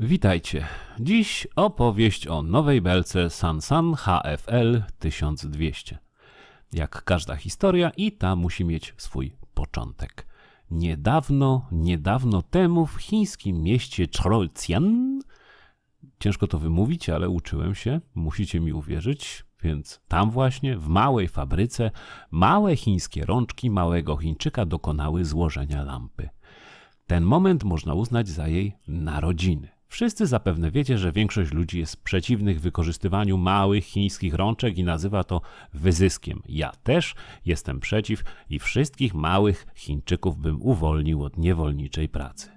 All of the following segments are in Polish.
Witajcie. Dziś opowieść o nowej belce Sansan HFL 1200. Jak każda historia i ta musi mieć swój początek. Niedawno, niedawno temu w chińskim mieście Chrolcian, ciężko to wymówić, ale uczyłem się, musicie mi uwierzyć, więc tam właśnie, w małej fabryce, małe chińskie rączki małego Chińczyka dokonały złożenia lampy. Ten moment można uznać za jej narodziny. Wszyscy zapewne wiecie, że większość ludzi jest przeciwnych wykorzystywaniu małych chińskich rączek i nazywa to wyzyskiem. Ja też jestem przeciw i wszystkich małych Chińczyków bym uwolnił od niewolniczej pracy.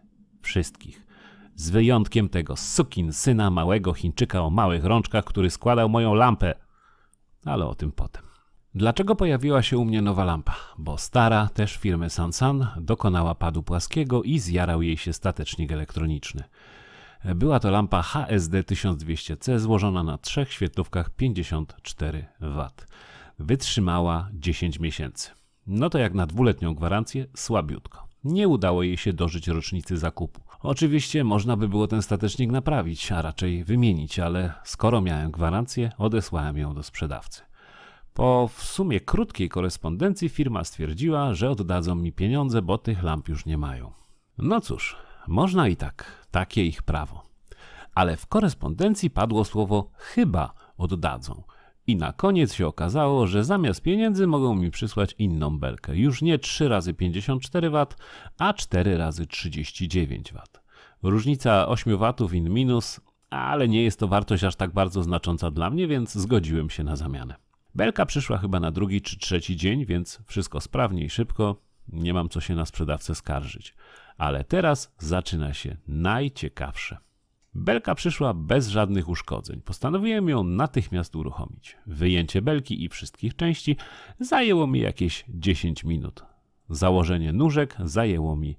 Wszystkich. Z wyjątkiem tego sukin syna małego Chińczyka o małych rączkach, który składał moją lampę. Ale o tym potem. Dlaczego pojawiła się u mnie nowa lampa? Bo stara, też firmy Sansan, dokonała padu płaskiego i zjarał jej się statecznik elektroniczny. Była to lampa HSD 1200C złożona na trzech świetlówkach 54 W. Wytrzymała 10 miesięcy. No to jak na dwuletnią gwarancję, słabiutko. Nie udało jej się dożyć rocznicy zakupu. Oczywiście można by było ten statecznik naprawić, a raczej wymienić, ale skoro miałem gwarancję, odesłałem ją do sprzedawcy. Po w sumie krótkiej korespondencji firma stwierdziła, że oddadzą mi pieniądze, bo tych lamp już nie mają. No cóż, można i tak, takie ich prawo. Ale w korespondencji padło słowo chyba oddadzą. I na koniec się okazało, że zamiast pieniędzy mogą mi przysłać inną belkę. Już nie 3 razy 54 W, a 4 razy 39 W. Różnica 8 W in minus, ale nie jest to wartość aż tak bardzo znacząca dla mnie, więc zgodziłem się na zamianę. Belka przyszła chyba na drugi czy trzeci dzień, więc wszystko sprawnie i szybko nie mam co się na sprzedawcę skarżyć. Ale teraz zaczyna się najciekawsze. Belka przyszła bez żadnych uszkodzeń. Postanowiłem ją natychmiast uruchomić. Wyjęcie belki i wszystkich części zajęło mi jakieś 10 minut. Założenie nóżek zajęło mi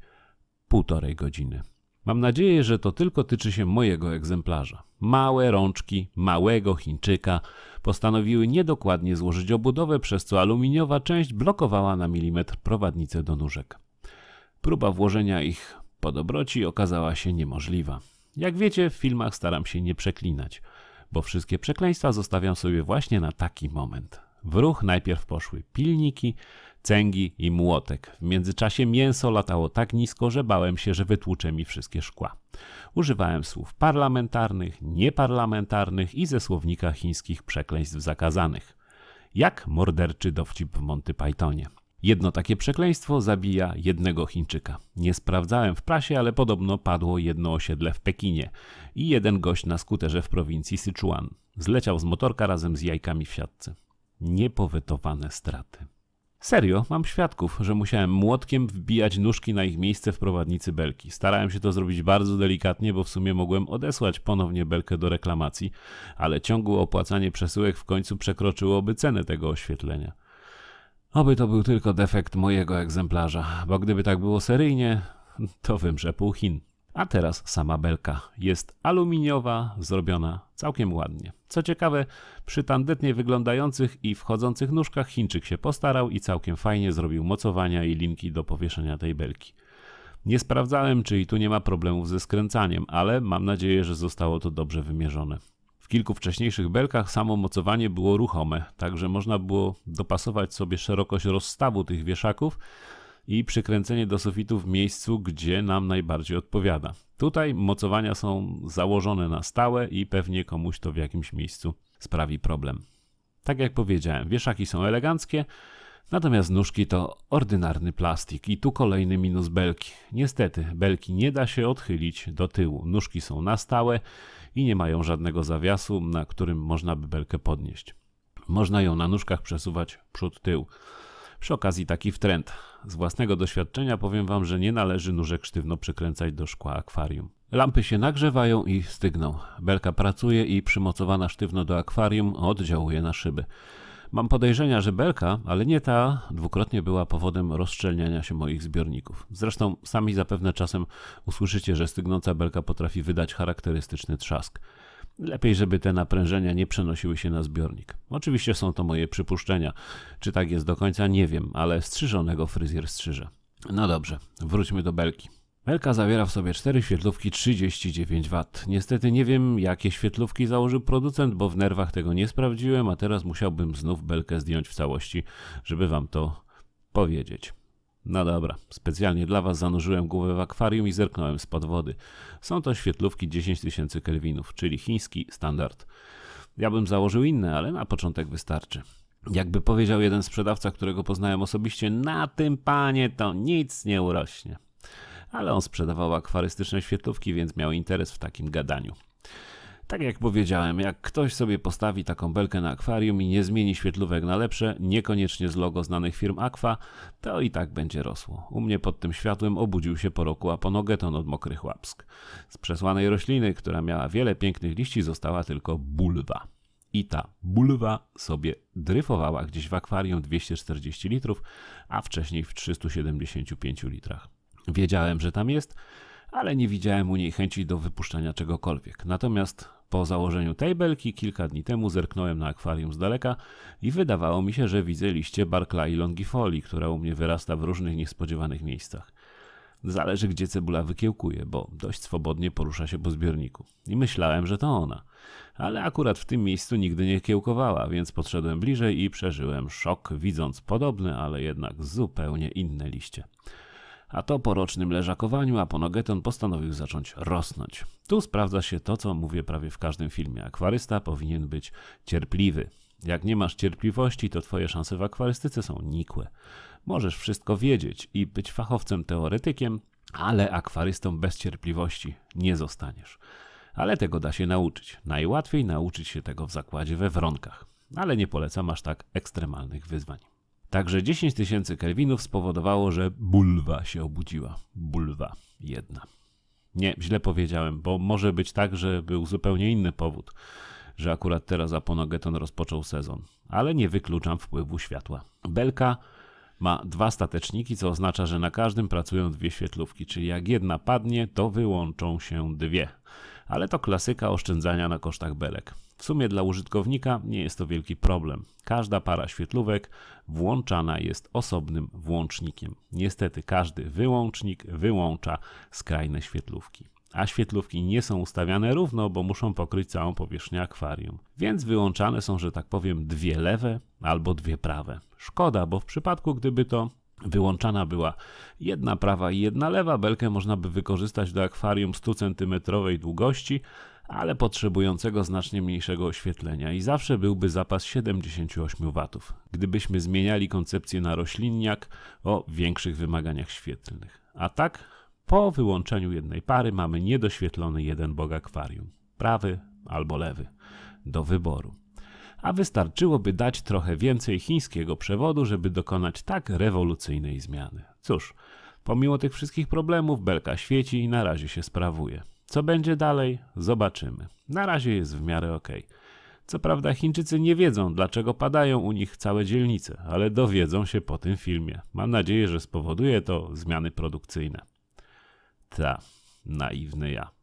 półtorej godziny. Mam nadzieję, że to tylko tyczy się mojego egzemplarza. Małe rączki małego Chińczyka postanowiły niedokładnie złożyć obudowę, przez co aluminiowa część blokowała na milimetr prowadnicę do nóżek. Próba włożenia ich po dobroci okazała się niemożliwa. Jak wiecie, w filmach staram się nie przeklinać, bo wszystkie przekleństwa zostawiam sobie właśnie na taki moment. W ruch najpierw poszły pilniki, cęgi i młotek. W międzyczasie mięso latało tak nisko, że bałem się, że wytłucze mi wszystkie szkła. Używałem słów parlamentarnych, nieparlamentarnych i ze słownika chińskich przekleństw zakazanych. Jak morderczy dowcip w Monty Pythonie. Jedno takie przekleństwo zabija jednego Chińczyka. Nie sprawdzałem w prasie, ale podobno padło jedno osiedle w Pekinie i jeden gość na skuterze w prowincji Sichuan. Zleciał z motorka razem z jajkami w siatce niepowetowane straty. Serio, mam świadków, że musiałem młotkiem wbijać nóżki na ich miejsce w prowadnicy belki. Starałem się to zrobić bardzo delikatnie, bo w sumie mogłem odesłać ponownie belkę do reklamacji, ale ciągłe opłacanie przesyłek w końcu przekroczyłoby cenę tego oświetlenia. Oby to był tylko defekt mojego egzemplarza, bo gdyby tak było seryjnie, to wymrze pół Chin. A teraz sama belka. Jest aluminiowa, zrobiona całkiem ładnie. Co ciekawe, przy tandetnie wyglądających i wchodzących nóżkach Chińczyk się postarał i całkiem fajnie zrobił mocowania i linki do powieszenia tej belki. Nie sprawdzałem, czy i tu nie ma problemów ze skręcaniem, ale mam nadzieję, że zostało to dobrze wymierzone. W kilku wcześniejszych belkach samo mocowanie było ruchome, także można było dopasować sobie szerokość rozstawu tych wieszaków, i przykręcenie do sufitu w miejscu, gdzie nam najbardziej odpowiada. Tutaj mocowania są założone na stałe i pewnie komuś to w jakimś miejscu sprawi problem. Tak jak powiedziałem, wieszaki są eleganckie, natomiast nóżki to ordynarny plastik i tu kolejny minus belki. Niestety, belki nie da się odchylić do tyłu. Nóżki są na stałe i nie mają żadnego zawiasu, na którym można by belkę podnieść. Można ją na nóżkach przesuwać przód tył. Przy okazji taki wtręt. Z własnego doświadczenia powiem wam, że nie należy nóżek sztywno przykręcać do szkła akwarium. Lampy się nagrzewają i stygną. Belka pracuje i przymocowana sztywno do akwarium oddziałuje na szyby. Mam podejrzenia, że belka, ale nie ta, dwukrotnie była powodem rozszczelniania się moich zbiorników. Zresztą sami zapewne czasem usłyszycie, że stygnąca belka potrafi wydać charakterystyczny trzask. Lepiej, żeby te naprężenia nie przenosiły się na zbiornik. Oczywiście są to moje przypuszczenia. Czy tak jest do końca, nie wiem, ale strzyżonego fryzjer strzyże. No dobrze, wróćmy do belki. Belka zawiera w sobie 4 świetlówki 39 W. Niestety nie wiem, jakie świetlówki założył producent, bo w nerwach tego nie sprawdziłem, a teraz musiałbym znów belkę zdjąć w całości, żeby wam to powiedzieć. No dobra, specjalnie dla Was zanurzyłem głowę w akwarium i zerknąłem spod wody. Są to świetlówki 10 000 kelwinów, czyli chiński standard. Ja bym założył inne, ale na początek wystarczy. Jakby powiedział jeden sprzedawca, którego poznałem osobiście, na tym panie to nic nie urośnie. Ale on sprzedawał akwarystyczne świetlówki, więc miał interes w takim gadaniu. Tak jak powiedziałem, jak ktoś sobie postawi taką belkę na akwarium i nie zmieni świetlówek na lepsze, niekoniecznie z logo znanych firm Aqua, to i tak będzie rosło. U mnie pod tym światłem obudził się po roku aponogeton od mokrych łapsk. Z przesłanej rośliny, która miała wiele pięknych liści, została tylko bulwa. I ta bulwa sobie dryfowała gdzieś w akwarium 240 litrów, a wcześniej w 375 litrach. Wiedziałem, że tam jest, ale nie widziałem u niej chęci do wypuszczania czegokolwiek. Natomiast po założeniu tej belki kilka dni temu zerknąłem na akwarium z daleka i wydawało mi się, że widzę liście Barclay longifolii, która u mnie wyrasta w różnych niespodziewanych miejscach. Zależy gdzie cebula wykiełkuje, bo dość swobodnie porusza się po zbiorniku. I myślałem, że to ona. Ale akurat w tym miejscu nigdy nie kiełkowała, więc podszedłem bliżej i przeżyłem szok, widząc podobne, ale jednak zupełnie inne liście. A to po rocznym leżakowaniu Aponogeton postanowił zacząć rosnąć. Tu sprawdza się to, co mówię prawie w każdym filmie. Akwarysta powinien być cierpliwy. Jak nie masz cierpliwości, to twoje szanse w akwarystyce są nikłe. Możesz wszystko wiedzieć i być fachowcem teoretykiem, ale akwarystą bez cierpliwości nie zostaniesz. Ale tego da się nauczyć. Najłatwiej nauczyć się tego w zakładzie we Wronkach. Ale nie polecam aż tak ekstremalnych wyzwań. Także 10 tysięcy kelwinów spowodowało, że bulwa się obudziła. Bulwa jedna. Nie, źle powiedziałem, bo może być tak, że był zupełnie inny powód, że akurat teraz Aponogeton rozpoczął sezon, ale nie wykluczam wpływu światła. Belka ma dwa stateczniki, co oznacza, że na każdym pracują dwie świetlówki, czyli jak jedna padnie, to wyłączą się dwie. Ale to klasyka oszczędzania na kosztach belek. W sumie dla użytkownika nie jest to wielki problem. Każda para świetlówek włączana jest osobnym włącznikiem. Niestety każdy wyłącznik wyłącza skrajne świetlówki. A świetlówki nie są ustawiane równo, bo muszą pokryć całą powierzchnię akwarium. Więc wyłączane są, że tak powiem, dwie lewe albo dwie prawe. Szkoda, bo w przypadku gdyby to wyłączana była jedna prawa i jedna lewa, belkę można by wykorzystać do akwarium 100 cm długości, ale potrzebującego znacznie mniejszego oświetlenia i zawsze byłby zapas 78 W, gdybyśmy zmieniali koncepcję na roślinniak o większych wymaganiach świetlnych. A tak, po wyłączeniu jednej pary mamy niedoświetlony jeden bog akwarium, prawy albo lewy, do wyboru a wystarczyłoby dać trochę więcej chińskiego przewodu, żeby dokonać tak rewolucyjnej zmiany. Cóż, pomimo tych wszystkich problemów, belka świeci i na razie się sprawuje. Co będzie dalej, zobaczymy. Na razie jest w miarę ok. Co prawda, Chińczycy nie wiedzą, dlaczego padają u nich całe dzielnice, ale dowiedzą się po tym filmie. Mam nadzieję, że spowoduje to zmiany produkcyjne. Ta naiwny ja.